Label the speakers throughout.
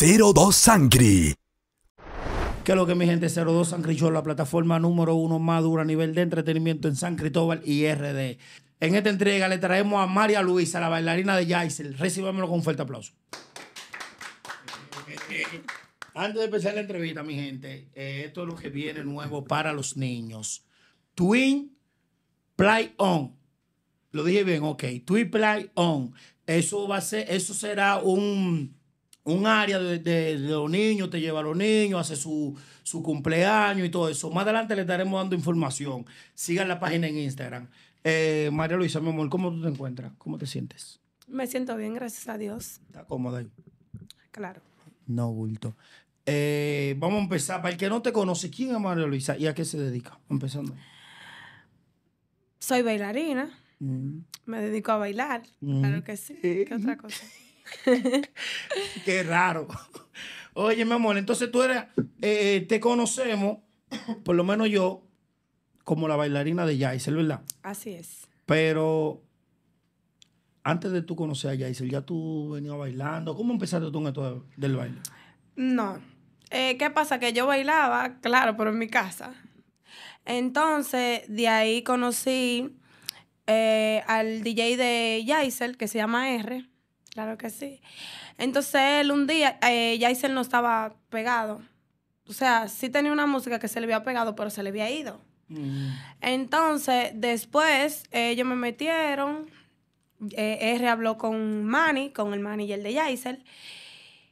Speaker 1: 02 Sangri.
Speaker 2: Que lo que mi gente 02 Sangri. Yo, la plataforma número uno más dura a nivel de entretenimiento en San Cristóbal y RD. En esta entrega le traemos a María Luisa, la bailarina de Yaisel. Recibámoslo con fuerte aplauso. Antes de empezar la entrevista, mi gente, eh, esto es lo que viene nuevo para los niños. Twin Play On. Lo dije bien, ok. Twin Play On. Eso va a ser, eso será un un área de, los niños, te lleva a los niños, hace su, su, cumpleaños y todo eso. Más adelante les estaremos dando información. Sigan la página en Instagram. Eh, María Luisa, mi amor, ¿cómo tú te encuentras? ¿Cómo te sientes?
Speaker 3: Me siento bien, gracias a Dios. ¿Está cómoda ahí? Claro.
Speaker 2: No, bulto. Eh, vamos a empezar. Para el que no te conoce, ¿quién es María Luisa y a qué se dedica? Empezando.
Speaker 3: Soy bailarina. Mm. Me dedico a bailar. Mm. Claro que sí. ¿Qué otra cosa? Qué raro.
Speaker 2: Oye, mi amor, entonces tú eres, eh, te conocemos, por lo menos yo, como la bailarina de Yaisel, ¿verdad?
Speaker 3: Así es.
Speaker 2: Pero antes de tú conocer a Yaisel, ¿ya tú venías bailando? ¿Cómo empezaste tú en esto del baile?
Speaker 3: No. Eh, ¿Qué pasa? Que yo bailaba, claro, pero en mi casa. Entonces, de ahí conocí eh, al DJ de Yaisel, que se llama R. Claro que sí. Entonces él un día, eh, no estaba pegado. O sea, sí tenía una música que se le había pegado, pero se le había ido. Mm. Entonces, después ellos me metieron. Eh, R habló con Manny, con el manager de Jaisel.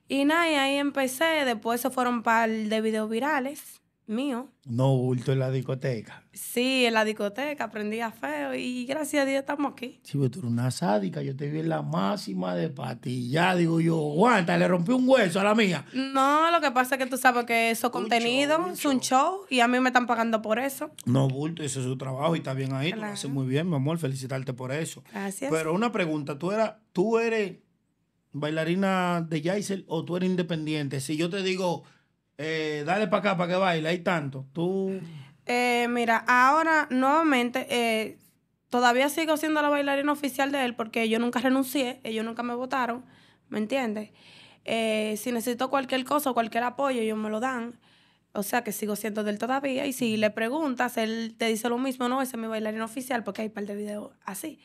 Speaker 3: Y nada, y ahí empecé. Después se fueron un par de videos virales mío.
Speaker 2: No bulto en la discoteca.
Speaker 3: Sí, en la discoteca Aprendí a feo y gracias a Dios estamos aquí.
Speaker 2: Sí, pero tú eres una sádica. Yo te vi en la máxima de patilla. Digo yo, aguanta, le rompí un hueso a la mía.
Speaker 3: No, lo que pasa es que tú sabes que eso contenido es un show y a mí me están pagando por eso.
Speaker 2: No bulto, ese es su trabajo y está bien ahí. Lo hace muy bien, mi amor. Felicitarte por eso.
Speaker 3: Gracias. Pero
Speaker 2: una pregunta, tú, era, tú eres bailarina de Jaisel o tú eres independiente. Si yo te digo eh, dale para acá para que baile, hay tanto. Tú.
Speaker 3: Eh, mira, ahora nuevamente eh, todavía sigo siendo la bailarina oficial de él porque yo nunca renuncié, ellos nunca me votaron, ¿me entiendes? si necesito cualquier cosa, cualquier apoyo, ellos me lo dan. O sea que sigo siendo del él todavía. Y si le preguntas, él te dice lo mismo, no, ese es mi bailarín oficial, porque hay un par de videos así.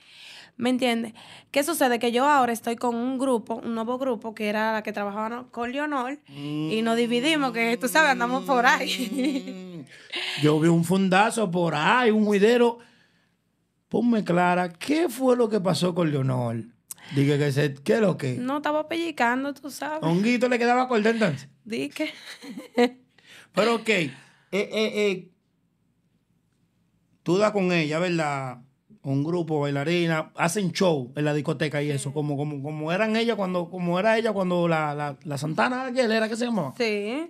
Speaker 3: ¿Me entiendes? ¿Qué sucede? Que yo ahora estoy con un grupo, un nuevo grupo, que era la que trabajaba con Leonor, y nos dividimos, que tú sabes, andamos por ahí.
Speaker 2: Mm. yo vi un fundazo por ahí, un huidero. Ponme clara, ¿qué fue lo que pasó con Leonor? Dije que se, ¿qué es lo que?
Speaker 3: No, estaba pellicando, tú sabes. un
Speaker 2: guito le quedaba entonces? Dije. Pero ok, eh, eh, eh, tú das con ella, ¿verdad? Un grupo bailarina, hacen show en la discoteca y eso, como, como, eran ella cuando, como era ella cuando la, Santana aquel era que se llamaba. Sí.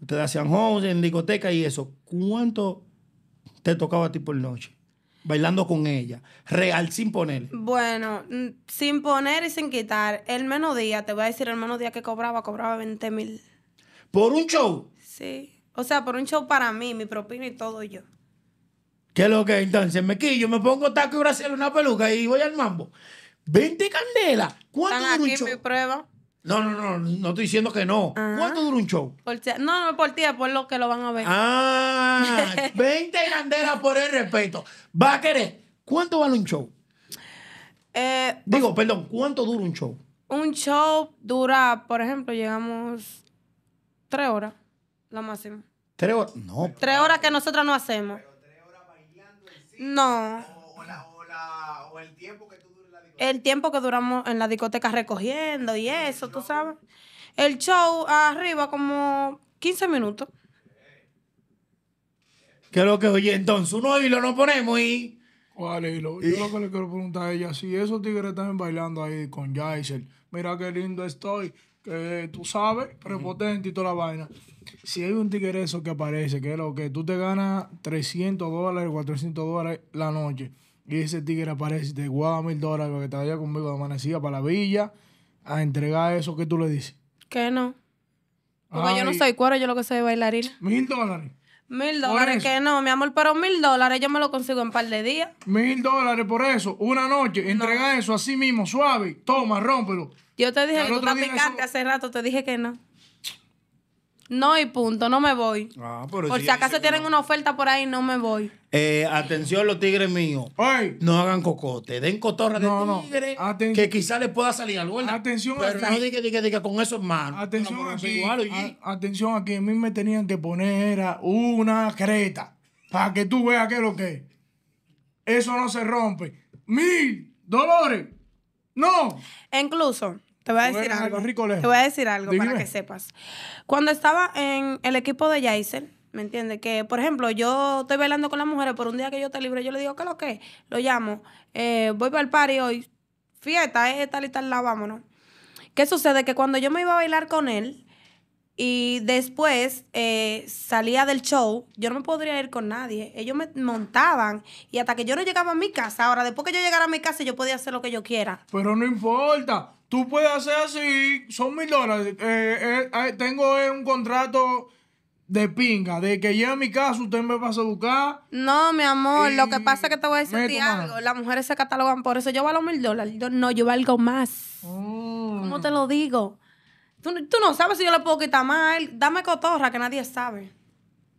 Speaker 2: Ustedes hacían house en discoteca y eso. ¿Cuánto te tocaba a ti por noche? Bailando con ella, real, sin poner.
Speaker 3: Bueno, mm, sin poner y sin quitar. El menos día, te voy a decir, el menos día que cobraba, cobraba 20 mil.
Speaker 2: ¿Por un show?
Speaker 3: Sí. O sea, por un show para mí, mi propina y todo yo.
Speaker 2: ¿Qué es lo que entonces? Me quillo, me pongo taco y en una peluca y voy al mambo. 20 candelas. ¿Cuánto dura un show? Mi prueba? No, no, no, no estoy diciendo que no. Ah. ¿Cuánto dura un show?
Speaker 3: No, no, no por tía, por lo que lo van a ver.
Speaker 2: Ah, 20 candelas por el respeto. Va a querer. ¿Cuánto vale un show? Eh, Digo, perdón, ¿cuánto dura un show?
Speaker 3: Un show dura, por ejemplo, llegamos tres horas la máximo.
Speaker 2: Tres horas. No.
Speaker 3: Tres horas que nosotros no hacemos. tres horas bailando No. O, el tiempo que tú duras la discoteca. El tiempo que duramos en la discoteca recogiendo y eso, tú sabes. El show arriba como 15 minutos.
Speaker 4: ¿Qué es lo que oye? Entonces, uno hilo nos ponemos y. ¿Cuál hilo? Yo lo que le quiero preguntar a ella, si esos tigres están bailando ahí con Jaisel, mira qué lindo estoy, que tú sabes, prepotente y toda la vaina si hay un tigre eso que aparece, que es lo que tú te ganas 300 dólares, 400 dólares la noche, y ese tigre aparece y te guarda mil dólares para que te vaya conmigo de amanecida para la villa a entregar eso que tú le dices. Que no. Porque yo no soy
Speaker 3: cuero, yo lo que soy bailarina.
Speaker 4: Mil dólares.
Speaker 3: Mil dólares, que no, mi amor, pero mil dólares yo me lo consigo en un par de días.
Speaker 4: Mil dólares por eso, una noche, entrega eso así mismo, suave, toma, rómpelo. Yo te dije que hace rato te dije que no
Speaker 3: no y punto, no me voy.
Speaker 4: Ah, por si, acaso
Speaker 3: tienen una oferta por ahí, no me voy.
Speaker 2: Eh, atención los tigres míos. No hagan cocote, den cotorra de tigre que quizá les pueda salir algo. Atención Pero no diga, diga, diga con eso malo. Atención
Speaker 4: aquí. a, atención aquí, a mí me tenían que poner una creta para que tú veas qué es lo que es. Eso no se rompe. Mil dolores! No. Incluso te voy a decir algo. te voy a decir algo para
Speaker 3: que sepas. Cuando estaba en el equipo de Jason, ¿me entiendes? Que, por ejemplo, yo estoy bailando con las mujeres, por un día que yo te libre, yo le digo, ¿qué es lo que? Lo llamo, eh, voy para el party hoy, fiesta, tal y tal, la vámonos. ¿Qué sucede? Que cuando yo me iba a bailar con él y después eh, salía del show, yo no me podría ir con nadie. Ellos me montaban y hasta que yo no llegaba a mi casa, ahora después que yo llegara a mi casa, yo podía hacer lo que yo quiera.
Speaker 4: Pero no importa, tú puedes hacer así, son mil dólares. Eh, eh, eh, tengo un contrato de pinga, de que llegue a mi casa, usted me va a educar.
Speaker 3: No, mi amor, lo que pasa es que te voy a decir algo.
Speaker 4: Las mujeres se catalogan por eso. Yo valgo
Speaker 3: mil dólares. no, yo valgo más.
Speaker 4: Oh.
Speaker 3: ¿Cómo te lo digo? Tú, tú, no sabes si yo le puedo quitar más. Dame cotorra que nadie sabe.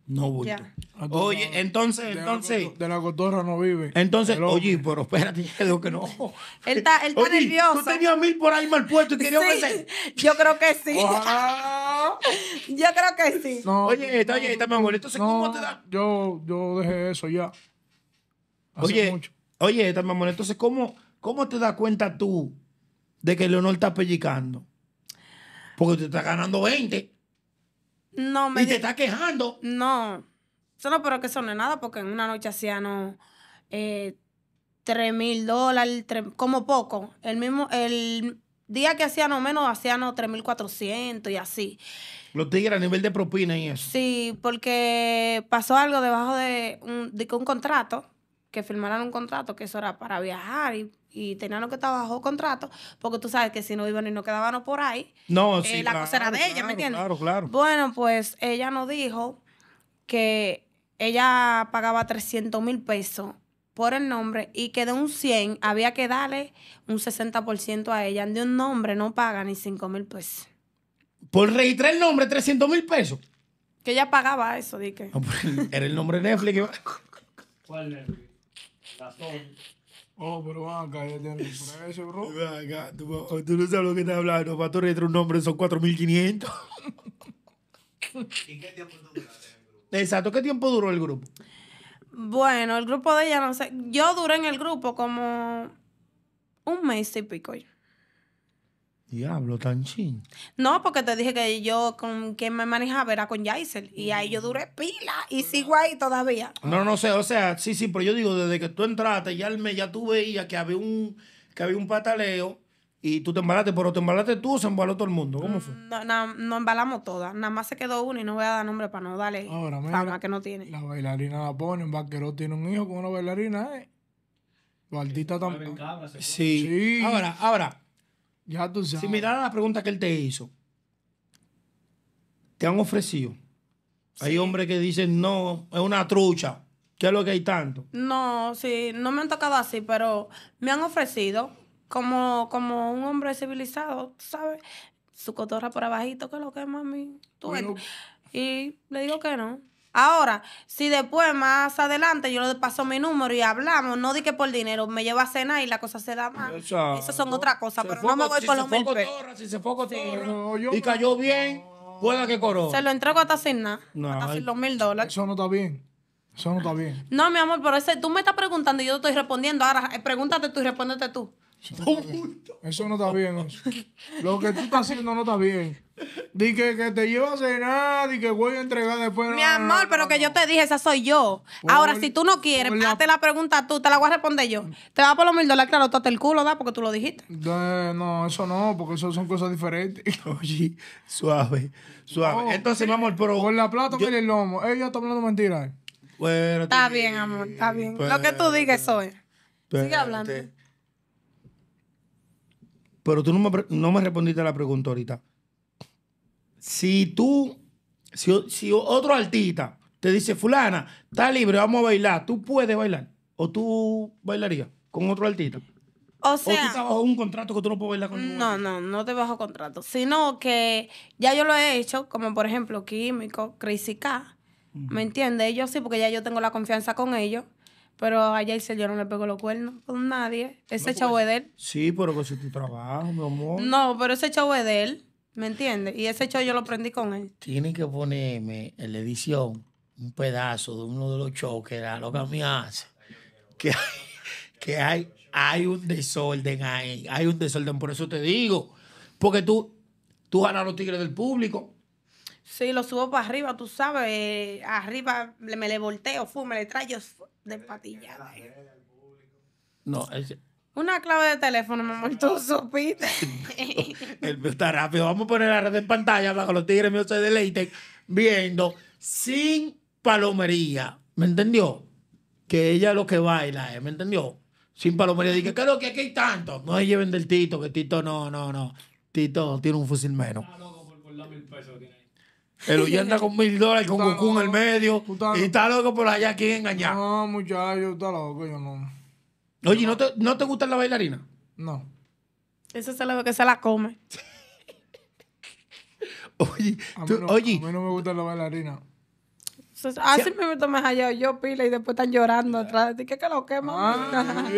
Speaker 2: No ah, Oye, entonces, de entonces. La, de la cotorra no vive. Entonces, oye, pero espérate, yo digo que no. Él está, él está nervioso. Tú tenías mil por ahí mal puesto y querías Yo creo que sí.
Speaker 3: yo creo que sí.
Speaker 2: oye, está, oye, está, amor. Entonces, ¿cómo te
Speaker 4: da? Yo, yo dejé eso ya. oye, oye, está Entonces, ¿cómo, ¿cómo
Speaker 2: te das cuenta tú de que Leonor está pellicando? Porque te está ganando 20.
Speaker 3: No, me. Y te estás quejando. No. Solo, pero que eso no es nada, porque en una noche hacían eh, 3 mil dólares, como poco. El mismo, el día que hacían menos, hacían 3.400 y así.
Speaker 2: Los tigres a nivel de propina y eso.
Speaker 3: Sí, porque pasó algo debajo de un, de un contrato, que firmaran un contrato, que eso era para viajar y y tenían que estar bajo contrato, porque tú sabes que si no iban y no quedaban por ahí, no, eh, sí, la cosa era de ella, ¿me entiendes? Claro, claro. Bueno, pues ella nos dijo que ella pagaba 300 mil pesos por el nombre y que de un 100 había que darle un 60% a ella. De un nombre no paga ni 5 mil pesos.
Speaker 2: Por registrar el nombre, 300 mil pesos.
Speaker 3: Que ella pagaba eso, dije. Ah,
Speaker 2: pues, era el nombre Netflix.
Speaker 1: ¿Cuál
Speaker 4: Netflix? La Oh, pero van acá, ya tienen precio, bro. acá, tú,
Speaker 2: no sabes lo que estás hablando. Para tu retro, un nombre son 4.500.
Speaker 4: ¿Y qué tiempo duró el grupo?
Speaker 2: Exacto, ¿qué tiempo duró el grupo?
Speaker 3: Bueno, el grupo de ella no sé. Yo duré en el grupo como un mes y pico.
Speaker 2: Diablo, tan chin.
Speaker 3: No, porque te dije que yo con quien me manejaba era con Yaisel. Y ahí yo duré pila y sigo ahí todavía.
Speaker 2: No, no sé, o sea, sí, sí, pero yo digo, desde que tú entraste, ya, me, ya tú veías que había un, que había un pataleo y tú te embalaste, pero te embalaste tú o se embaló todo el mundo. ¿Cómo fue? Mm,
Speaker 3: no, no, no
Speaker 4: embalamos todas. Nada más se quedó una y no voy
Speaker 3: a dar nombre para no darle Ahora, mira, que no tiene.
Speaker 4: La bailarina la un vaquero tiene un hijo con una bailarina, eh. Los también. Sí.
Speaker 2: sí. Ahora, ahora.
Speaker 4: Ya tú sabes. Si la pregunta que él te hizo.
Speaker 2: Te han ofrecido. Hay hombres que dicen, no, es una trucha. ¿Qué es lo que hay tanto?
Speaker 3: No, sí, no me han tocado así, pero me han ofrecido como, como un hombre civilizado, ¿sabes? Su cotorra por abajito, que es lo que es, mami. Y le digo que no. Ahora, si después, más adelante, yo le paso mi número y hablamos, no di que por dinero, me lleva a cenar y la cosa se da mal. Eso Esas son otras cosas, pero no me voy si con los mil pesos. Si se fue sí. y cayó bien,
Speaker 4: pueda que coro. Se
Speaker 3: lo entrego hasta sin nada,
Speaker 4: no, hasta sin los mil dólares. Eso no está bien. Eso no está bien.
Speaker 3: No, mi amor, pero ese, tú me estás preguntando y yo te estoy respondiendo. Ahora, eh, pregúntate tú y respóndete tú.
Speaker 4: Eso no está bien. Lo que tú estás haciendo no está bien. Di que, te llevas a cenar, Y que voy a entregar después. Mi amor,
Speaker 3: pero que yo te dije, esa soy yo. Ahora, si tú no quieres, hazte la pregunta tú, te la voy a responder yo. Te vas por los mil dólares, claro, tú el culo,
Speaker 4: ¿da? Porque tú lo dijiste. no, eso no, porque eso son cosas diferentes. Oye, suave, suave. Entonces, vamos amor, pro. Con la plata, yo... el lomo. Ella está hablando mentiras está
Speaker 3: bien, amor, está bien. lo que tú digas, soy.
Speaker 4: Sigue hablando.
Speaker 2: Pero tú no me, no me respondiste a la pregunta ahorita. Si tú, si, si otro artista te dice, fulana, está libre, vamos a bailar, ¿tú puedes bailar? ¿O tú bailarías con otro artista?
Speaker 3: O sea, o tú estás bajo un contrato que tú no puedes bailar con No, no, no te bajo contrato. Sino que ya yo lo he hecho, como por ejemplo Químico, Crazy K. ¿Me entiendes? Ellos sí, porque ya yo tengo la confianza con ellos. Pero a dice yo no le pego los cuernos con nadie. Ese chavo es de
Speaker 2: él. Sí, pero con su trabajo, mi amor.
Speaker 3: No, pero ese chavo es de él. ¿Me entiendes? Y ese chavo yo lo prendí con él.
Speaker 2: Tienen que ponerme en la edición un pedazo de uno de los shows que lo que me hace. Que hay, que hay, hay un desorden ahí. Hay un desorden. Por eso te digo. Porque tú, tú ganas los tigres del público.
Speaker 3: Sí, lo subo para arriba, tú sabes. arriba me le volteo, fumo, le traigo de patillada. No, es... Una clave de teléfono, mi amor, tú supiste.
Speaker 2: está rápido. Vamos a poner la red en pantalla para que los tigres míos se deleiten viendo sin palomería. ¿Me entendió? Que ella es lo que baila, ¿eh? ¿me entendió? Sin palomería. Dije, ¿qué es lo que hay tanto? No se lleven del Tito, que Tito no, no, no. Tito tiene un fusil menos. Pero ya anda con mil dólares con Goku en el medio. y está loco por allá aquí
Speaker 4: engañar? No, muchachos, está loco, yo no. Oye, ¿no te, no te bailarina? la bailarina. No. Eso se lo
Speaker 3: que se la come.
Speaker 4: oye, tú, oye. A mí no me gusta la bailarina.
Speaker 3: Así me meto más allá, yo pila y después están llorando atrás de ti. ¿Qué que lo quema? Ah,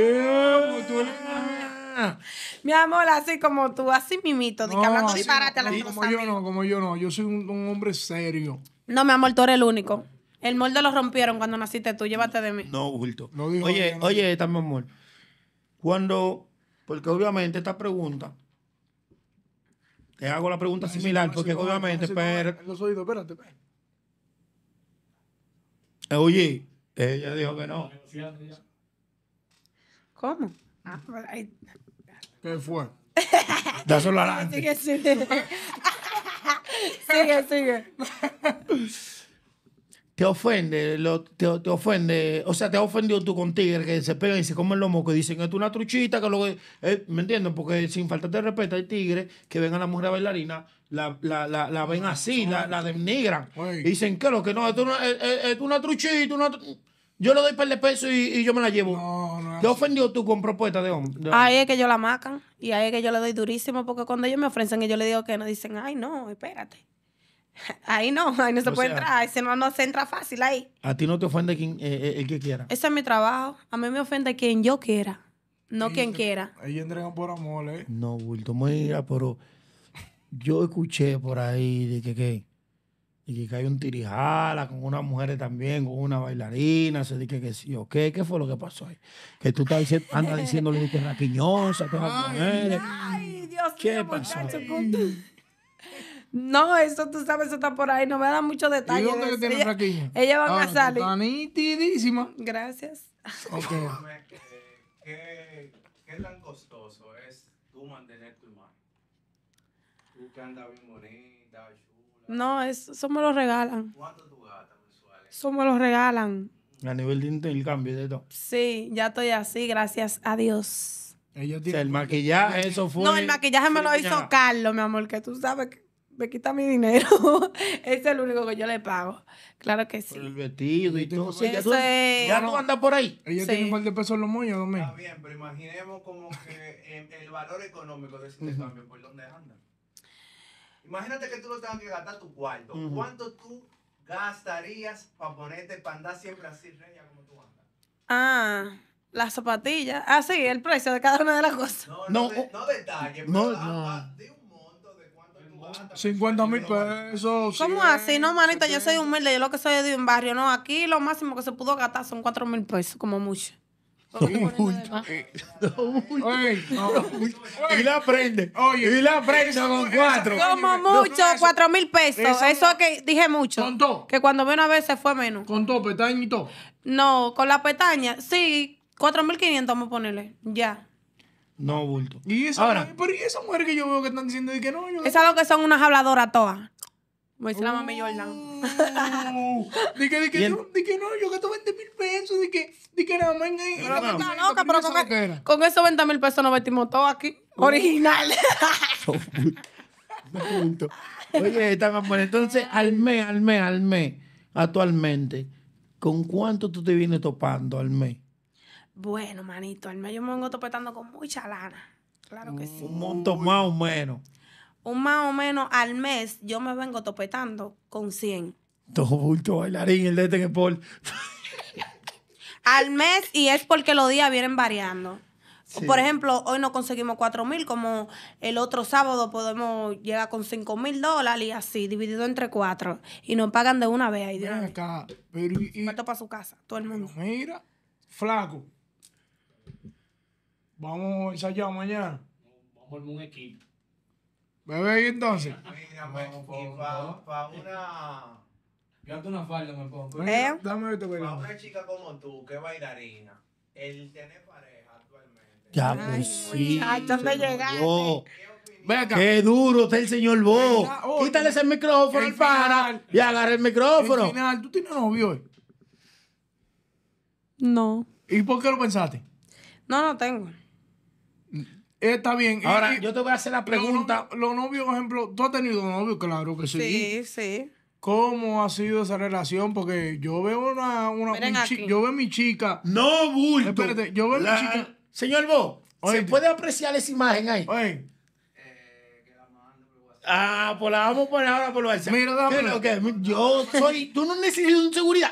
Speaker 3: mi amor, así como tú, así mimito, Como yo no,
Speaker 4: como yo no. Yo soy un, hombre serio.
Speaker 3: No, mi amor, tú eres el único. El molde lo rompieron cuando naciste tú. Llévate de mí. No, bulto. No oye,
Speaker 2: oye, también, amor. Cuando, porque obviamente esta pregunta, te hago la pregunta similar, porque obviamente, pero... espérate. Eh, oye, ella dijo que no.
Speaker 3: ¿Cómo? Ah,
Speaker 2: ¿Qué fue?
Speaker 3: Sigue, sigue.
Speaker 2: Te ofende, te, ofende, o sea, te ha ofendido tú con tigre que se pegan y se comen los mocos y dicen, es una truchita, que lo que... Eh", ¿Me entiendes? Porque sin falta de respeto hay tigres que ven a la mujer bailarina la, la, ven así, la, la denigran. dicen, ¿qué lo que no? Es una, eh, eh, es, es una truchita, yo le doy par de pesos y, yo me la llevo. No, no. ¿Te ofendió tú con propuestas de hombre? Ahí
Speaker 3: es que yo la macan y ahí es que yo le doy durísimo porque cuando ellos me ofrecen y yo le digo que no, dicen, ay, no, espérate. Ahí no, ahí no se puede entrar, ahí no, no, se entra fácil ahí.
Speaker 2: A ti no te ofende quien, eh, eh, el que quiera.
Speaker 3: Ese es mi trabajo. A mí me ofende quien yo quiera, no quien quiera.
Speaker 2: Ellos entregan por amor, ¿eh? No, Wilton, mira, pero yo escuché por ahí de que, que y que hay un tirijala con unas mujeres también, con una bailarina, se dice que sí o qué, fue lo que pasó ahí. Que tú estás diciendo, andas diciéndole que es raquiñosa, que mujeres.
Speaker 3: Ay,
Speaker 2: Dios ¿Qué pasó?
Speaker 3: No, eso tú sabes, eso está por ahí. No me da mucho detalle. Ella va ah, a salir Está Gracias.
Speaker 1: ¿Qué, ¿Qué tan costoso es tú mantener tu imagen? Tú que andas bien bonita,
Speaker 3: no, eso me lo regalan.
Speaker 1: ¿Cuánto tú gastas
Speaker 3: me lo regalan.
Speaker 2: A nivel de intercambio de todo.
Speaker 3: Sí, ya estoy así, gracias a Dios.
Speaker 2: el maquillaje, eso fue. No, el maquillaje me lo hizo
Speaker 3: Carlos, mi amor, que tú sabes que me quita mi dinero.
Speaker 4: Ese es el único que yo le pago.
Speaker 2: Claro que sí. el vestido y todo. Sí, ya tú,
Speaker 4: ya no andas por ahí. Ella tiene un par de pesos en los moños, Domingo. Está bien,
Speaker 1: pero imaginemos como que el, valor económico de ese intercambio, ¿por dónde anda? Imagínate que tú no tengas que gastar tu cuarto. ¿Cuánto tú gastarías para ponerte, para andar siempre así, reña como tú
Speaker 3: andas? Ah, las zapatillas. Ah, sí, el precio de cada una de las cosas. No,
Speaker 1: no, no, oh, no detalle, pero ah, no. Ah, de un monto de cuánto gastas. 50 mil
Speaker 3: pesos. ¿Cómo así? No, manito, yo soy humilde, yo lo que soy de un barrio, no. Aquí lo máximo que se pudo gastar son 4 mil pesos, como mucho.
Speaker 4: Eh, y la
Speaker 3: prende. Oye. Y la prende con cuatro. Como mucho, cuatro mil pesos. Eso que dije mucho. Con todo. Que cuando una a veces fue menos. Con todo, pestaña y todo. No, con la pestaña. Sí, cuatro mil quinientos vamos a ponerle. Ya.
Speaker 4: No, bulto. Y esa, Ahora, pero ¿y esa mujer que yo veo que están diciendo de que no, lo
Speaker 3: que son unas habladoras
Speaker 4: todas. Voy la mami Jordan. Uh, de que, de que, yo, que no, yo gasto 20 mil
Speaker 3: pesos, de que, de que nada más no, no, pero con, e que, con esos 20 mil pesos nos vestimos todos aquí, uh. original.
Speaker 2: Oye, está bueno. Entonces, al mes, al mes, al mes, actualmente, ¿con cuánto tú te vienes topando al mes?
Speaker 3: Bueno, manito, al mes yo me vengo topetando con mucha lana. Claro que
Speaker 2: sí. Un montón más o menos
Speaker 3: un más o menos al mes, yo me vengo topetando con 100.
Speaker 2: Dos bultos bailarín, el de este
Speaker 3: al mes y es porque los días vienen variando. Por ejemplo, hoy no conseguimos 4 mil, como el otro sábado podemos llegar con 5 mil dólares y así, dividido entre cuatro. Y nos pagan de una vez ahí. Ven acá, pero para su casa, todo
Speaker 4: Mira, flaco. Vamos a ensayar mañana.
Speaker 1: Vamos a un equipo.
Speaker 4: Bebé, ¿y entonces?
Speaker 1: Mira, pues, para una. Yo una falda, me pongo. ¿Eh? Dame Para una chica como tú, que bailarina, el tener pareja
Speaker 2: actualmente. Ya, pues sí. Ay, ¿dónde llegaste? Qué duro está el señor Bo. Quítale ese micrófono al para y agarra el micrófono.
Speaker 4: final, ¿tú tienes novio hoy? No. ¿Y por qué lo pensaste? No, no tengo. Está bien. Ahora, yo te voy a hacer la pregunta. Los novios, por ejemplo, tú has tenido novio, claro que sí. Sí, sí. ¿Cómo ha sido esa relación? Porque yo veo una, una yo veo mi chica. No, bulto. Espérate, yo veo la... mi chica. Señor Bo, ¿se puede apreciar
Speaker 2: esa imagen ahí? Oye. Ah, pues la vamos a poner ahora por lo Mira, dame. Okay, yo soy. Tú no necesitas un seguridad.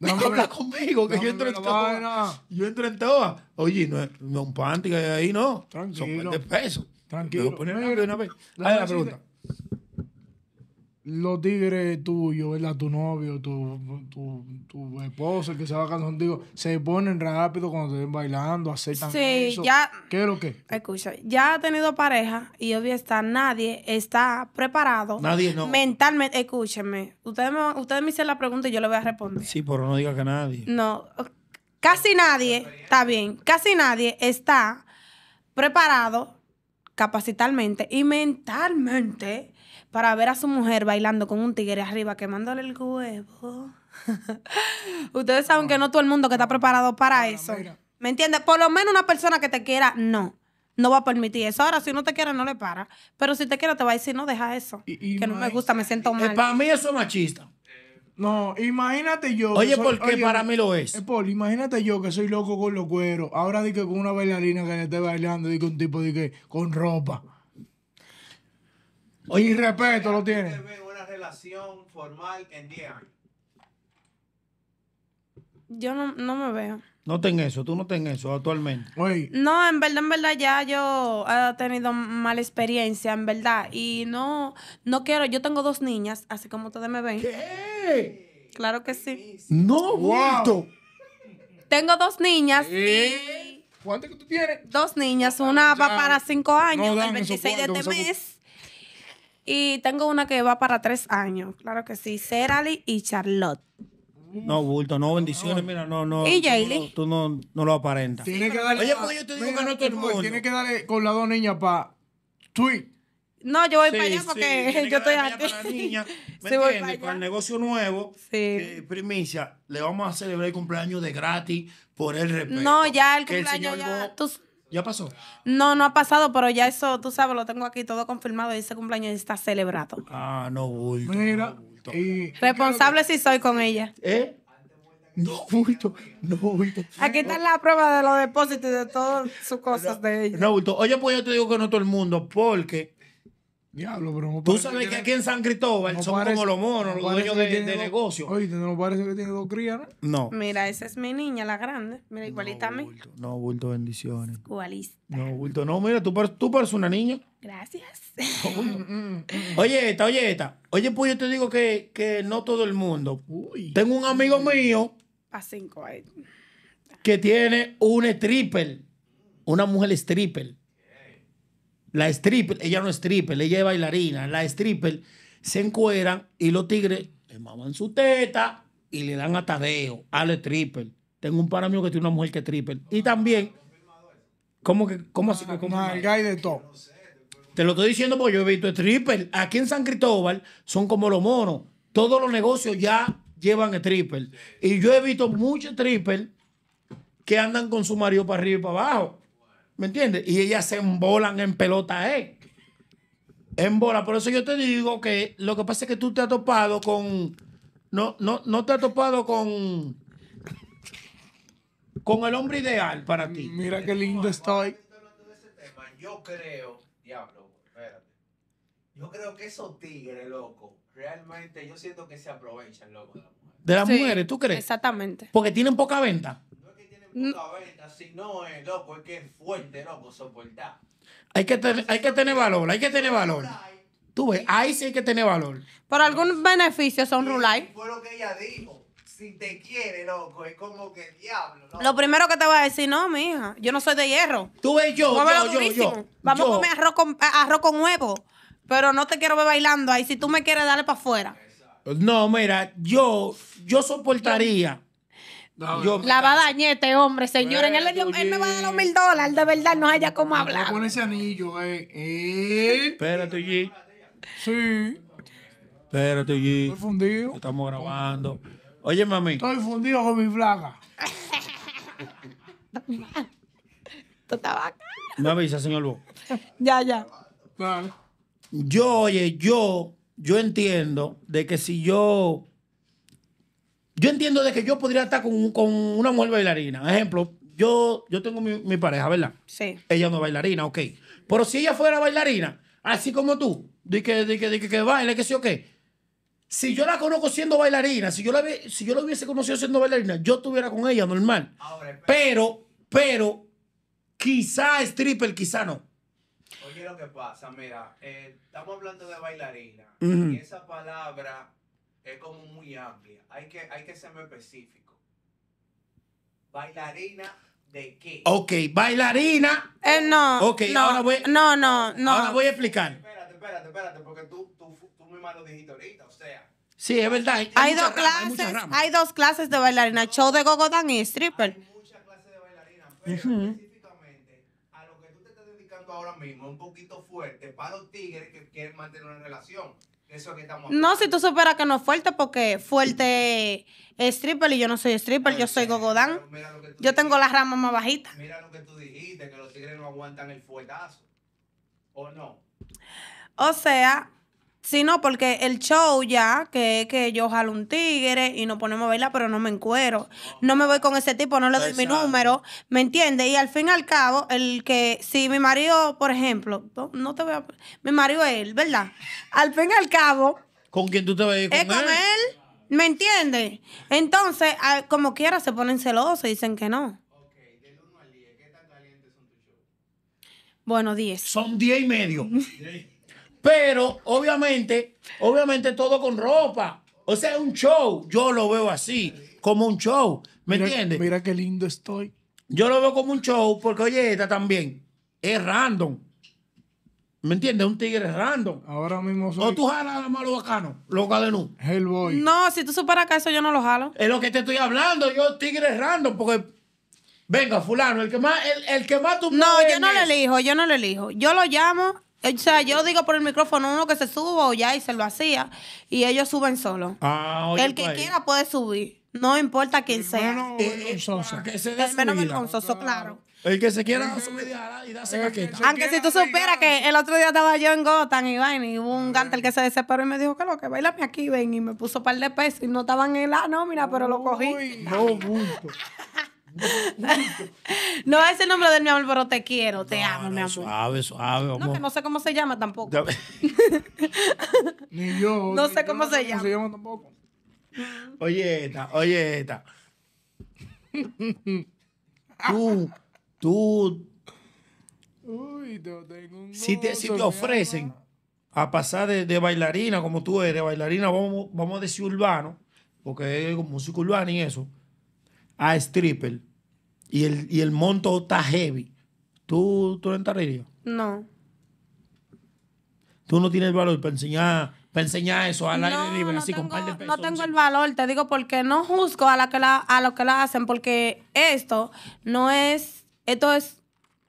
Speaker 2: No, habla hablas conmigo, que yo entro en todo Yo entro en todo Oye, no es no, un pante que ahí, no. Tranquilo. Son grandes pesos. Tranquilo. Poner negro de una vez. la pregunta
Speaker 4: los tigres tuyos, ¿verdad? Tu novio, tu, tu, esposo, el que se va a casar contigo, se ponen rápido cuando te ven bailando, aceptan sí, ya. ¿Qué es lo que? Escucha,
Speaker 3: ya ha tenido pareja y hoy está, nadie está preparado. Nadie no. Mentalmente, escúcheme Ustedes me, ustedes me hicieron la pregunta y yo le voy a responder.
Speaker 2: Sí, pero no diga que nadie.
Speaker 3: No, casi nadie, está bien, casi nadie está preparado capacitalmente y mentalmente para ver a su mujer bailando con un tigre arriba quemándole el huevo. Ustedes saben que no todo el mundo que está preparado para eso. ¿Me entiendes? Por lo menos una persona que te quiera, no. No va a permitir eso. Ahora, si uno te quiere, no le para. Pero si te quiere, te va a decir, no, deja eso. que no me gusta, me siento
Speaker 4: mal. para mí eso es machista. No, imagínate yo. Oye, ¿por porque para mí lo es. Eh, imagínate yo que soy loco con los cueros. Ahora di que con una bailarina que le esté bailando, di que un tipo de que con ropa. Oye, y respeto lo tiene. una Yo
Speaker 3: no, me veo.
Speaker 2: No ten eso, tú no ten eso actualmente.
Speaker 3: No, en verdad, en verdad ya yo he tenido mala experiencia, en verdad. Y no, no quiero, yo tengo dos niñas, así como ustedes me ven. ¿Qué? Claro que sí.
Speaker 1: No, wow.
Speaker 3: Tengo dos niñas ¿Eh? y... ¿Cuántas que tú tienes? Dos niñas, una va para cinco años, el 26 de este mes y tengo una que va para tres años. Claro que sí. Cerali y Charlotte.
Speaker 2: No, bulto, no, bendiciones, mira, no, no. ¿Y Jaylee? Tú, no, no, lo aparentas. Tiene
Speaker 4: que darle. Oye, pues yo te digo que no te Tiene que darle con las dos niñas para tweet. No, yo voy para allá porque yo estoy aquí. Para la niña,
Speaker 3: ¿me sí,
Speaker 2: para, el negocio nuevo, eh, primicia, le vamos a celebrar el cumpleaños de gratis por el respeto. No, ya el cumpleaños ya.
Speaker 3: ¿Ya pasó? No, no ha pasado, pero ya eso, tú sabes, lo tengo aquí todo confirmado. Y Ese cumpleaños está celebrado.
Speaker 2: Ah, no bulto.
Speaker 4: Mira.
Speaker 3: Responsable si soy con ella.
Speaker 4: ¿Eh? No bulto, no bulto.
Speaker 3: Aquí está la prueba de los depósitos y de todas sus cosas de ella. No bulto. Oye,
Speaker 2: pues yo te digo que no todo el mundo, porque Diablo, pero no Tú sabes que, aquí en San Cristóbal son como los monos, los dueños de, negocios. negocio. Oye, ¿no parece que tiene dos crías? No.
Speaker 3: Mira, esa es mi niña, la grande. Mira, igualita a mí.
Speaker 2: no, bulto, bendiciones. Igualista. No, bulto, no, mira, tú, tú pareces una niña.
Speaker 3: Gracias.
Speaker 2: oye, esta, oye, esta. Oye, pues yo te digo que, que no todo el mundo. Uy. Tengo un amigo mío.
Speaker 3: A cinco, años. Eh.
Speaker 2: Que tiene un stripper. Una mujer stripper la stripper, ella no es stripper, ella es bailarina, la stripper, se encueran y los tigres le maman su teta y le dan atadeo a la stripper. Tengo un par mío que tiene una mujer que es stripper. Y también, ¿cómo que, cómo así de todo. Te lo estoy diciendo porque yo he visto stripper. Aquí en San Cristóbal son como los monos. Todos los negocios ya llevan stripper. Y yo he visto muchos stripper que andan con su marido para arriba y para abajo. ¿Me entiendes? Y ellas se embolan en pelota, ¿eh? En Por eso yo te digo que lo que pasa es que tú te has topado con. No, no, no te has topado con. Con el hombre ideal para ti. Mira qué lindo estoy.
Speaker 1: Yo creo, diablo, espérate. Yo creo que esos tigres, loco, realmente yo siento que se aprovechan, loco, de las mujeres.
Speaker 3: ¿De las mujeres, tú crees? Exactamente. Porque tienen poca
Speaker 2: venta.
Speaker 1: Mm. no es, eh, loco, es que es fuerte, loco, soportar.
Speaker 2: Hay que, hay que tener valor, hay que tener valor. Tú ves, ahí sí hay que tener valor.
Speaker 1: ¿Por
Speaker 3: algún beneficio son rulai Fue lo que ella dijo
Speaker 1: si te quiere, loco, es como
Speaker 3: que el diablo. Lo primero que te voy a decir, no, mija, yo no soy de hierro. Tú ves yo, Vamos a comer arroz con, eh, arroz con huevo, pero no te quiero ver bailando ahí. Si tú me quieres, dale para afuera.
Speaker 2: No, mira, yo, yo soportaría
Speaker 3: la va a este hombre, señor. Él, él me va a dar los mil dólares, de verdad, no haya cómo hablar.
Speaker 4: Con ese anillo, eh. Espérate, G. Sí.
Speaker 2: Espérate, G. Estoy fundido. Estamos grabando. Oye, mami. Estoy
Speaker 4: fundido con mi flaca.
Speaker 2: está está no Me avisa, señor Bo. ya, ya. Vale. Yo, oye, yo, yo entiendo de que si yo yo entiendo de que yo podría estar con, una mujer bailarina. Ejemplo, yo, yo tengo mi, pareja, ¿verdad? Sí. Ella no es bailarina, ok. Pero si ella fuera bailarina, así como tú, de que, de que, que, baile, que sí o qué. Si yo la conozco siendo bailarina, si yo la, si yo la hubiese conocido siendo bailarina, yo estuviera con ella normal. pero, pero, quizá stripper, quizá no. Oye, lo que pasa, mira,
Speaker 1: eh, estamos hablando de bailarina. Y esa palabra es como muy amplia. Hay que, hay que ser muy específico. Bailarina de qué?
Speaker 2: Ok, bailarina. Eh, no. Ok, no,
Speaker 3: No, no, no. Ahora voy a explicar. Espérate, espérate, espérate, porque tú, tú, tú lo dijiste ahorita, o sea. Sí, es verdad. Hay, dos clases, hay, dos clases de bailarina, show de Gogodan y stripper. Hay muchas clases
Speaker 1: de bailarina, pero específicamente a lo que tú te estás dedicando ahora mismo un poquito fuerte para los tigres que quieren mantener una relación. Eso que estamos no, si tú superas
Speaker 3: que no es fuerte, porque fuerte es stripper y yo no soy stripper, yo soy gogodán. Yo tengo las ramas más bajitas.
Speaker 1: Mira lo que tú dijiste, que los tigres no aguantan el fuertazo, ¿O no?
Speaker 3: O sea, no, porque el show ya, que es que yo jalo un tigre y nos ponemos a bailar, pero no me encuero. No me voy con ese tipo, no le doy mi número, ¿me entiendes? Y al fin y al cabo, el que, si mi marido, por ejemplo, no, te voy a... Mi marido es él, ¿verdad? Al fin y al cabo... ¿Con quién tú te vas a ir? ¿Con es él? con él, ¿me entiendes? Entonces, como quiera, se ponen celosos y dicen que no. Bueno,
Speaker 2: 10. Son Diez y medio. Pero obviamente, obviamente todo con ropa. O sea, es un show. Yo lo veo así, como un show. ¿Me entiendes? Mira qué lindo estoy. Yo lo veo como un show porque, oye, esta también es random. ¿Me entiendes? Un tigre random. Ahora mismo soy... O tú jalas a malo bacano, loca de nu. Hellboy.
Speaker 3: No, si tú superas acá, eso yo no lo jalo.
Speaker 2: Es lo que te estoy hablando. Yo tigre random
Speaker 3: porque... Venga, fulano, el que más, el, el que más tú... No, yo no lo elijo, yo no lo elijo. Yo lo llamo o sea, yo digo por el micrófono uno que se subo ya y se lo hacía y ellos suben solo. Ah, el que pues. quiera puede subir, no importa quién sea. Menos eh, eh, vergonzoso. claro. El que se quiera subir y darse caqueta. Aunque si tú supieras que el otro día estaba yo en Gotham y vaina y hubo un gantel que se desesperó y me dijo que lo que bailame aquí, ven. Y me puso un par de pesos y no estaban en la nómina, pero lo cogí. no, no es el nombre de mi amor, pero te quiero, te amo, mi amor. Suave,
Speaker 2: suave. No, que no
Speaker 3: sé cómo se llama tampoco. ni yo. No sé cómo,
Speaker 2: se, llama. se llama. tampoco. Oye, esta, oye, esta. tú, tú.
Speaker 4: Uy, tengo
Speaker 2: un si te, si te ofrecen a pasar de, de, bailarina, como tú eres, bailarina, vamos, vamos a decir urbano, porque es músico urbana y eso a stripper y el, el monto está heavy, ¿tú, tú entrarías? No. Tú no tienes valor para enseñar para enseñar eso al aire
Speaker 4: libre, así tengo, No
Speaker 3: tengo el valor, te digo, porque no juzgo a, la que la, a lo que la hacen, porque esto no es, esto es,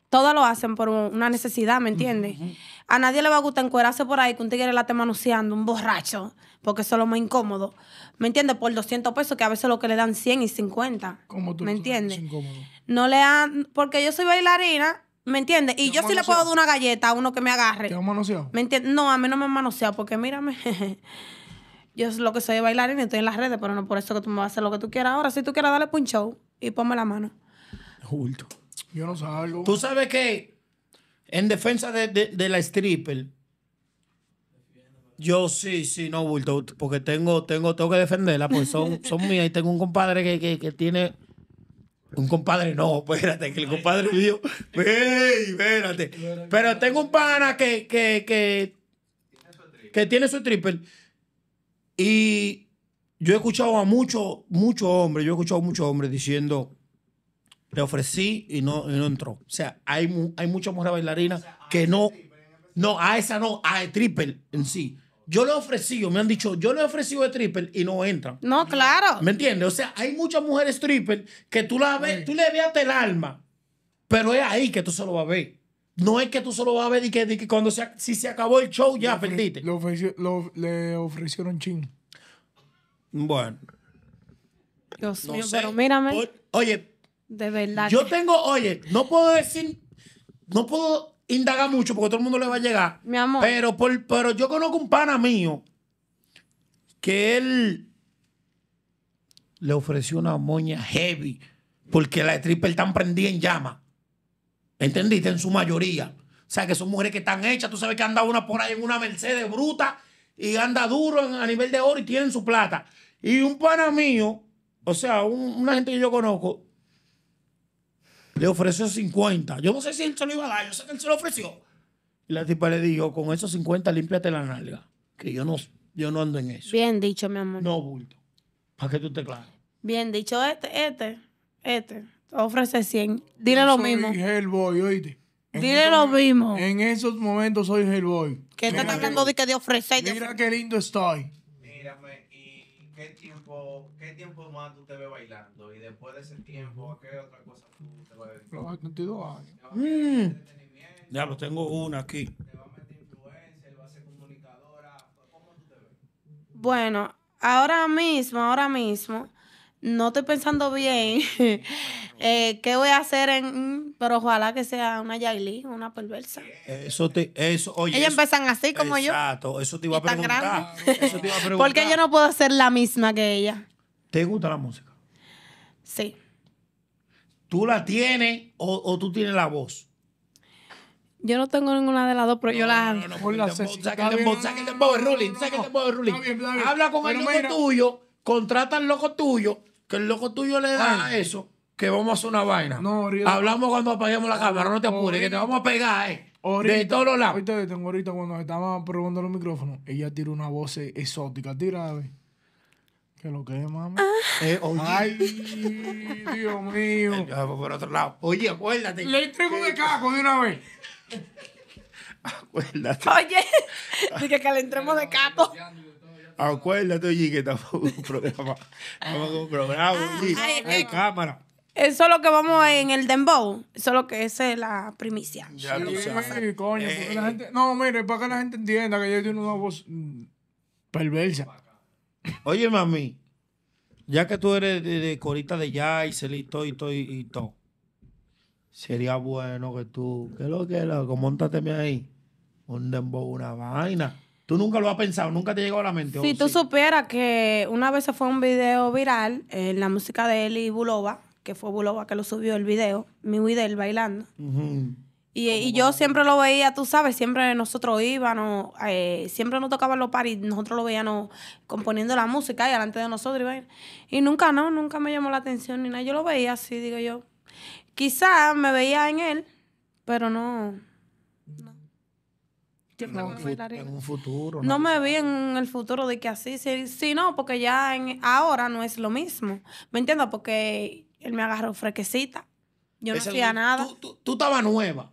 Speaker 3: todo lo hacen por una necesidad, ¿me entiendes? A nadie le va a gustar encuerarse por ahí que un tigre la esté manoseando, un borracho, porque eso es lo más incómodo. ¿Me entiendes? Por 200 pesos, que a veces lo que le dan 100 y 50. ¿Cómo tú? ¿Me entiendes? No le han, porque yo soy bailarina, ¿me entiendes? Y yo sí le puedo dar una galleta a uno que me agarre. ¿Te han manoseado? ¿Me entiendes? No, a mí no me han manoseado, porque mírame. yo lo que soy bailarina y estoy en las redes, pero no por eso que tú me vas a hacer lo que tú quieras. Ahora, si tú quieres, dale un show y ponme la mano. Justo. Yo no salgo.
Speaker 2: ¿Tú sabes qué? En defensa de, la stripper. Yo sí, sí, no, Bulto, porque tengo, tengo, tengo que defenderla, porque son, son mías. Y tengo un compadre que, tiene. Un compadre, no, espérate, que el compadre mío. ¡Ey, espérate! Pero tengo un pana que, que, que tiene su triple. Y yo he escuchado a muchos, muchos hombres, yo he escuchado a muchos hombres diciendo le ofrecí y no, entró. O sea, hay, hay muchas mujeres bailarinas que no. No, a esa no, a triple en sí. Yo le ofrecí, ofrecido, me han dicho, yo le ofrecí ofrecido triple y no entra. No, claro. ¿Me entiendes? O sea, hay muchas mujeres triple que tú la ves, tú le veas el alma, pero es ahí que tú solo vas a ver. No es que tú solo vas a ver y que, cuando se, si se acabó el show ya perdiste.
Speaker 4: Le, ofrecieron ching. Bueno. Dios no mío, pero mírame.
Speaker 3: oye, de verdad. Yo
Speaker 2: tengo, oye, no puedo decir, no puedo indagar mucho porque todo el mundo le va a llegar.
Speaker 3: Mi amor. Pero,
Speaker 2: pero yo conozco un pana mío que él le ofreció una moña heavy porque la stripper están prendida en llama. ¿Entendiste? En su mayoría. O sea, que son mujeres que están hechas. Tú sabes que anda una por ahí en una Mercedes bruta y anda duro a nivel de oro y tienen su plata. Y un pana mío, o sea, una gente que yo conozco, le ofreció 50. Yo no sé si él se lo iba a dar, yo sé que él se lo ofreció. Y la tipa le dijo, con esos 50 límpiate la nalga, que yo no, yo no ando en eso.
Speaker 3: Bien dicho, mi amor. No, bulto.
Speaker 2: Para que tú te claro.
Speaker 3: Bien dicho, este, este,
Speaker 4: este, ofrece 100. Dile lo lo soy mismo. Hellboy, oíste. Dile lo mismo. En esos momentos soy Hellboy. Que está tratando de, que te ofrecer. Mira qué lindo estoy.
Speaker 1: ¿qué tiempo, qué tiempo más tú te ves bailando? Y después de ese tiempo, ¿a qué otra cosa tú te vas a dedicar?
Speaker 4: Los 72 años. Mm.
Speaker 2: Ya lo tengo una aquí. ¿Te va a meter influencer? va a ser
Speaker 4: comunicadora? ¿Cómo tú te ves?
Speaker 3: Bueno, ahora mismo, ahora mismo, no estoy pensando bien eh, qué voy a hacer en mm? pero ojalá que sea una Yailin una perversa
Speaker 2: eso te eso oye ellas eso, empiezan así como exacto, yo eso te iba a preguntar
Speaker 3: eso te iba a preguntar porque yo no puedo ser la misma que ella
Speaker 2: te gusta la música sí tú la tienes o, tú tienes la voz
Speaker 3: yo no tengo ninguna de las dos, pero yo la. No, no, no. Saca el dembow, saca el dembow
Speaker 2: ruling, saca el dembow ruling. Habla con el loco tuyo, contrata al loco tuyo, el loco tuyo le da eso, que vamos a hacer una vaina. No, Hablamos cuando apaguemos la cámara, no te apures, que te vamos a pegar, eh. de todos lados.
Speaker 4: Ahorita, tengo ahorita cuando estaban probando los micrófonos, ella tira una voz e- exótica. Tira, a ver. Que lo que es, mami. Ah. Eh, Ay,
Speaker 1: Dios
Speaker 2: mío. por otro lado. Oye, acuérdate.
Speaker 4: Le entremos de caco de una vez.
Speaker 2: acuérdate. Oye,
Speaker 3: dije que le entremos de caco.
Speaker 2: Acuérdate, oye, que estamos con un programa. Estamos con un programa, ah, cámara.
Speaker 3: Eso es lo que vamos en el Dembow. Eso es lo que es la primicia.
Speaker 4: Ya lo coño, la eh, gente... No, mire, para que la gente entienda que yo tengo una voz mm, perversa.
Speaker 2: Oye, mami, ya que tú eres de, corita de ya y todo y todo y todo, sería bueno que tú, ¿qué lo que es? es? montate ahí, un dembow, una vaina. Tú nunca lo has pensado, nunca te llegó a la mente. Si tú
Speaker 3: supieras que una vez se fue un video viral en la música de Eli Bulova, que fue Bulova que lo subió el video, mi Widel bailando. Y, yo siempre lo veía, tú sabes, siempre nosotros íbamos, eh, siempre nos tocaban los paris, nosotros lo veíamos componiendo la música y delante de nosotros. Iba, y nunca, no, nunca me llamó la atención ni nada. Yo lo veía así, digo yo. Quizás me veía en él, pero no no, me vi en el futuro de que así, si, no, porque ya en, ahora no es lo mismo. ¿Me entiendes? Porque él me agarró frequecita, Yo no hacía nada.
Speaker 2: Tú, tú, estabas nueva.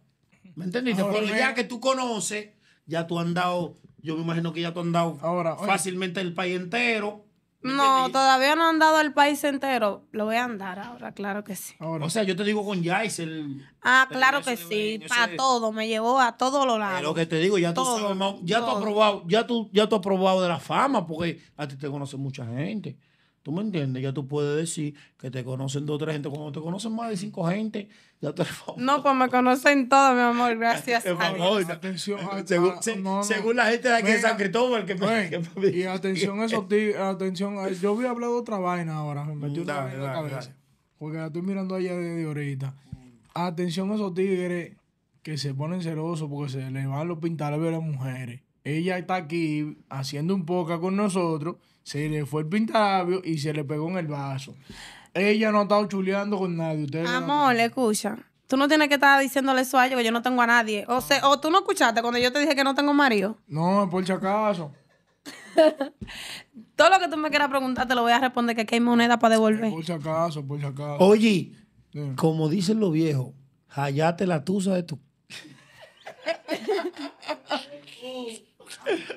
Speaker 2: ¿Me entendiste? porque ya que tú conoces, ya tú has andado, yo me imagino que ya tú has andado ahora, fácilmente el país
Speaker 3: entero. No, todavía no han dado el país entero. Lo voy a andar ahora, claro que sí. O
Speaker 2: sea, yo te digo con Jais
Speaker 3: Ah, claro que sí. Para todo, me llevó a todos los lados. Es lo que te digo, ya tú ya tú has
Speaker 2: probado, ya tú, ya tú has probado de la fama, porque a ti te conoce mucha gente. ¿Tú me entiendes? Ya tú puedes decir que te conocen dos o tres gente. Cuando te conocen más de cinco gente, ya te No, pues me conocen todos, mi amor. Gracias a Dios.
Speaker 4: Atención. según, ah, según la gente de aquí de San Cristóbal. Que que y atención a esos tigres... Atención. yo voy a hablar de otra vaina ahora. Me dale, dale, Porque la estoy mirando allá de, de ahorita. Atención a esos tigres que se ponen celosos porque se les van los pintar a las mujeres. Ella está aquí haciendo un poca con nosotros se le fue el pintabio y se le pegó en el vaso. Ella no ha estado chuleando con nadie. Amor,
Speaker 3: le escucha. Tú no tienes que estar diciéndole eso a ellos que yo no tengo a nadie. O, tú no escuchaste cuando yo te dije que no tengo marido.
Speaker 4: No, por si acaso.
Speaker 3: Todo lo que tú me quieras preguntar te lo voy a responder que hay moneda para devolver. Por si acaso,
Speaker 4: por si Oye,
Speaker 2: como dicen los viejos, hallate la tusa de tu...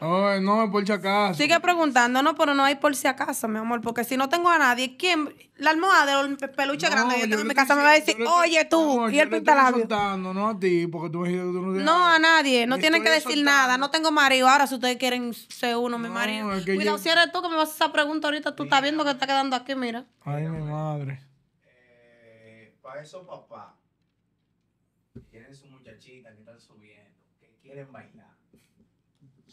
Speaker 3: Ay, no, por si acaso. Sigue preguntando no pero no hay por si acaso, mi amor, porque si no tengo a nadie, ¿quién? La almohada de peluche grande que yo tengo en
Speaker 4: mi casa me va a decir, oye tú, no, y el No, a ti, porque tú, no, no a
Speaker 3: nadie, no tienen que decir nada, no tengo marido. Ahora, si ustedes quieren ser uno, mi marido. Es si eres tú que me vas a hacer esa pregunta ahorita, tú estás viendo que está quedando aquí, mira.
Speaker 4: Ay, mi madre.
Speaker 1: Eh, para eso, papá, tienen su muchachita que están subiendo, que quieren bailar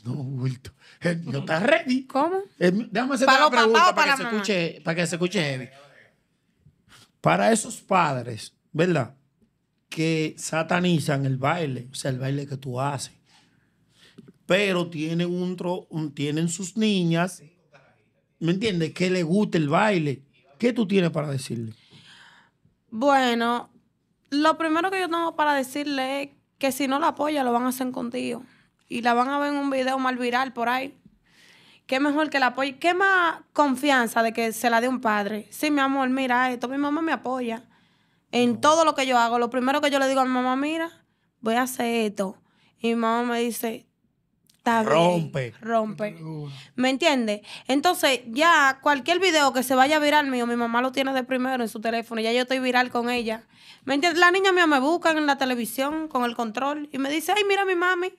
Speaker 2: no, Wilton. Eh, yo está ready. ¿Cómo? Eh, déjame hacerte una pregunta para, que se escuche, para que se escuche heavy. Para esos padres, ¿verdad? Que satanizan el baile, o sea, el baile que tú haces. Pero tienen, un, tro, tienen sus niñas, ¿me entiendes? Que le guste el baile. ¿Qué tú tienes para decirle?
Speaker 3: Bueno, lo primero que yo tengo para decirle es que si no la apoya, lo van a hacer contigo y la van a ver en un video mal viral por ahí. Qué mejor que la apoye. Qué más confianza de que se la dé un padre. Sí, mi amor, mira esto, mi mamá me apoya en todo lo que yo hago. Lo primero que yo le digo a mi mamá, mira, voy a hacer esto. Y mi mamá me dice, está Rompe. Rompe. ¿Me entiendes? Entonces, ya cualquier video que se vaya a viral mío, mi mamá lo tiene de primero en su teléfono. Ya yo estoy viral con ella. ¿Me entiendes? La niña mía me busca en la televisión con el control y me dice, ay, mira mi mami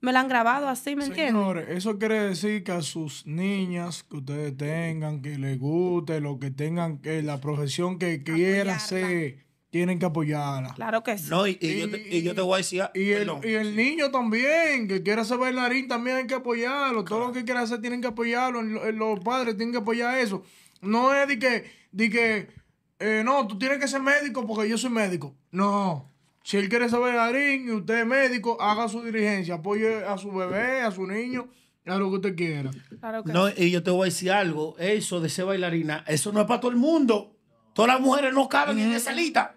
Speaker 3: me la han grabado así,
Speaker 4: ¿me entiendes? Señores, eso quiere decir que a sus niñas que ustedes tengan, que les guste, lo que tengan, que la profesión que quieran hacer, tienen que apoyarla. Claro
Speaker 2: que sí. y, yo, te, voy a decir. Y el,
Speaker 4: niño también, que quiera ser bailarín, también hay que apoyarlo. Todo lo que quiera hacer tienen que apoyarlo. Los padres tienen que apoyar eso. No es de que, di que eh, no, tú tienes que ser médico porque yo soy médico. No. Si él quiere ser bailarín y usted es médico, haga su dirigencia, apoye a su bebé, a su niño. A lo que usted quiera. no, y yo te voy a
Speaker 2: decir algo. Eso de ser bailarina, eso no es para todo el mundo. Todas las mujeres no caben en esa salita.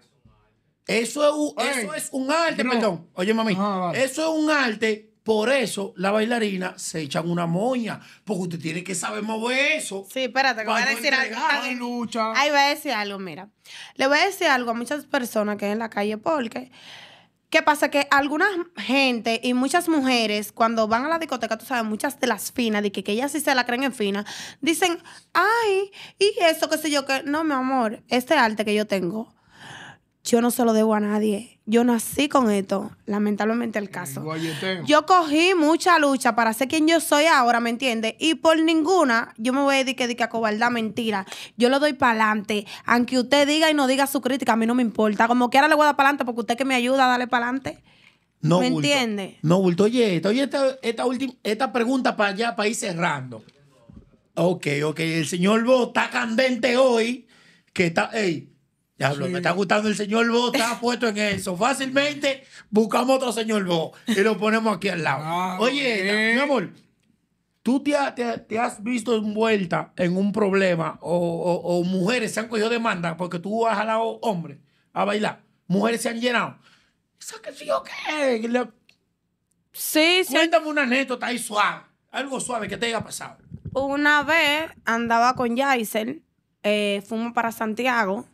Speaker 2: Eso es, un, eso arte, perdón. Oye, mami. Eso es un arte por eso la bailarina se echan una moña, porque usted tiene que saber mover
Speaker 3: eso. Sí, espérate, que voy a decir algo. Hay lucha. voy a decir algo, mira. Le voy a decir algo a muchas personas que en la calle porque ¿Qué pasa? Que algunas gente y muchas mujeres, cuando van a la discoteca, tú sabes, muchas de las finas, de que, que ellas sí se la creen en fina, dicen, ay, y eso, qué sé yo, que no, mi amor, este arte que yo tengo yo no se lo debo a nadie. Yo nací con esto, lamentablemente el caso. Yo cogí mucha lucha para ser quien yo soy ahora, ¿me entiendes? Y por ninguna yo me voy a decir que a cobardar mentira. Yo lo doy para adelante. Aunque usted diga y no diga su crítica, a mí no me importa. Como quiera le voy a dar para adelante porque usted que me ayuda a darle para adelante. No, ¿Me entiende? No,
Speaker 2: Bulto. Oye, esta, esta, última, esta pregunta para ya para ir cerrando. Ok, ok. El señor Bo está candente hoy. Que está, ey, me está gustando el señor Bo, está puesto en eso. Fácilmente buscamos otro señor Bo y lo ponemos aquí al lado. Ah, Oye, mi amor, ¿tú te, has visto envuelta en un problema o, mujeres se han cogido demanda porque tú has jalado hombres a bailar? Mujeres se han llenado. qué sí o Sí, Cuéntame una anécdota ahí suave, algo suave que te haya pasado.
Speaker 3: Una vez andaba con Jaisel, eh, fuimos para Santiago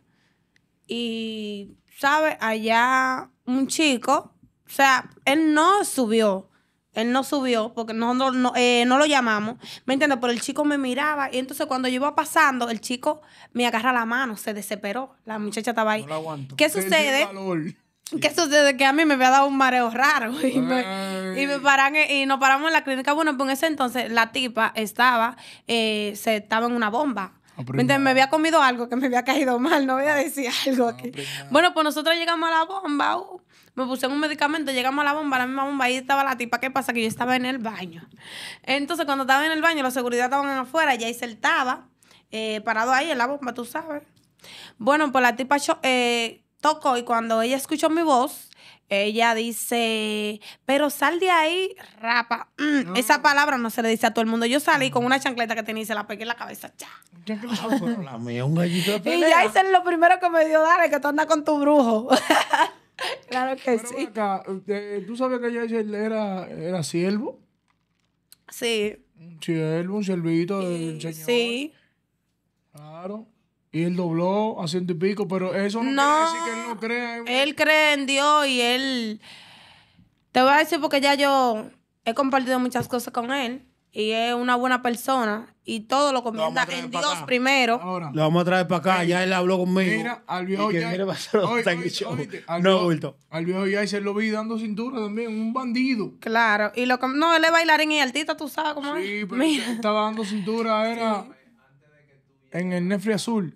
Speaker 3: y, ¿sabe? Allá un chico, o sea, él no subió. Él no subió porque no, no, eh, no, lo llamamos. ¿Me entiendes? Pero el chico me miraba y entonces cuando yo iba pasando, el chico me agarra la mano, se desesperó. La muchacha estaba ahí.
Speaker 4: ¿Qué sucede?
Speaker 3: ¿Qué sucede? Que a mí me había dado un mareo raro y, y, me paran, y nos paramos en la clínica. Bueno, pues en ese entonces la tipa estaba, eh, se estaba en una bomba. Mientras me había comido algo que me había caído mal, no voy a decir ah, algo aquí. Bueno, pues nosotros llegamos a la bomba, uh. me puse un medicamento, llegamos a la bomba, la misma bomba, ahí estaba la tipa, ¿qué pasa? Que yo estaba en el baño. Entonces, cuando estaba en el baño, la seguridad estaban afuera, y ahí se estaba, eh, parado ahí en la bomba, tú sabes. Bueno, pues la tipa, eh, Toco y cuando ella escuchó mi voz, ella dice, pero sal de ahí, rapa. Mm, ah. Esa palabra no se le dice a todo el mundo. Yo salí con ah. una chancleta que tenía y se la pegué en la cabeza. Ya. Ah,
Speaker 4: la mía, un gallito de pelea. Y
Speaker 3: ya es lo primero que me dio, dale, que tú andas
Speaker 4: con tu brujo. claro que sí. ¿Tú sabes que ella era, era siervo? Sí. Un siervo, un siervito del Señor. Sí. Claro. Y él dobló a ciento y pico, pero eso no, quiere decir que él no crea.
Speaker 3: Él cree en Dios y él. Te voy a decir porque ya yo he compartido muchas cosas con él y es una buena persona y todo lo
Speaker 4: comienza en Dios primero. Ahora.
Speaker 2: Lo vamos a traer para acá, ya él habló conmigo. Mira,
Speaker 4: al viejo ya. no, Al viejo ya se lo vi dando cintura también, un bandido.
Speaker 3: Claro, y lo no, él es en y artista, tú sabes cómo es. Sí, pero
Speaker 4: estaba dando cintura, era en el Netflix Azul.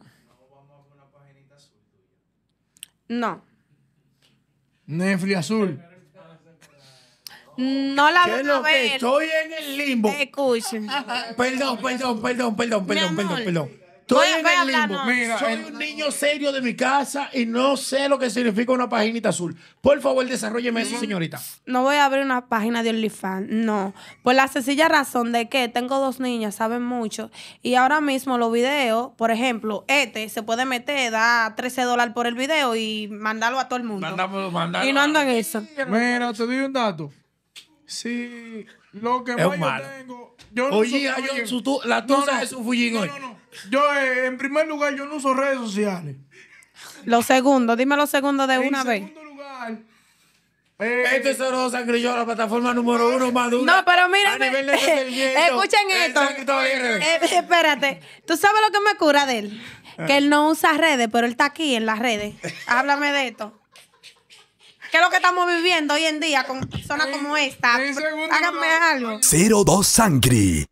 Speaker 4: No. ¿Nefri azul. No la veo. a ver. estoy en el limbo. Escuchen. Perdón, perdón, perdón,
Speaker 2: perdón, perdón, perdón, perdón. Estoy en el limbo. Soy un niño serio de mi casa y no sé lo que significa una paginita azul. Por favor, desarrolleme eso, mm. señorita.
Speaker 3: No voy a abrir una página de OnlyFans, no. Por la sencilla razón de que tengo dos niñas, saben mucho. Y ahora mismo los videos, por ejemplo, este se puede meter, da 13 dólares por el video y mandarlo a todo el
Speaker 4: mundo. Y no andan eso. Mira, te doy un dato. Sí, lo que más tengo. Yo no Oye, yo, su, la tuya es un fullín hoy. no, no. Yo, eh, en primer lugar, yo no uso redes sociales. Lo segundo,
Speaker 3: dime lo segundo de una vez. En segundo lugar.
Speaker 4: Eh, este eh, yo, la plataforma
Speaker 3: número uno más No, pero mira. escuchen esto. Eh, espérate. ¿Tú sabes lo que me cura de él? Ah. Que él no usa redes, pero él está aquí en las redes. Háblame de esto. ¿Qué es lo que estamos viviendo hoy en día con personas como esta? Háganme algo.
Speaker 1: 02 Sangri